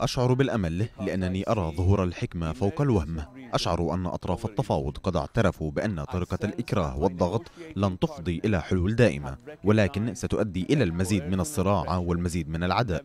أشعر بالأمل لأنني أرى ظهور الحكمة فوق الوهم أشعر أن أطراف التفاوض قد اعترفوا بأن طريقة الإكراه والضغط لن تفضي إلى حلول دائمة ولكن ستؤدي إلى المزيد من الصراع والمزيد من العداء